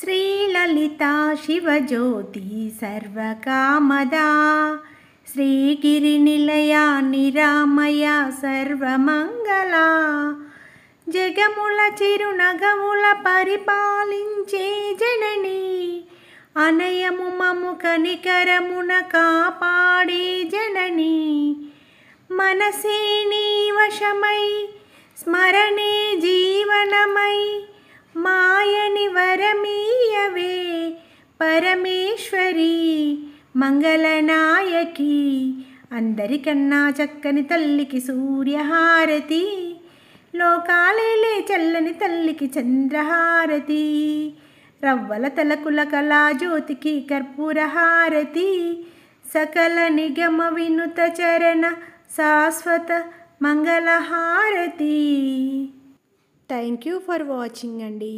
శ్రీలలిత శివజ్యోతి సర్వకామదా శ్రీగిరినిలయా నిరామయ సర్వమంగళ జగముల చిరునగముల పరిపాలించే జనని అనయము మము కనికరమున కాపాడే జనని మనసే వశమై స్మరణే జీవనమై మాయని వరమే పరమేశ్వరి మంగళనాయకి అందరికన్నా చక్కని తల్లికి సూర్యహారతి లోకాలేలే చల్లని తల్లికి చంద్రహారతి రవ్వల తలకుల కళా జ్యోతికి కర్పూరహారతి సకల నిగమ వినుత చరణ శాశ్వత మంగళహారతి థ్యాంక్ యూ ఫర్ వాచింగ్ అండి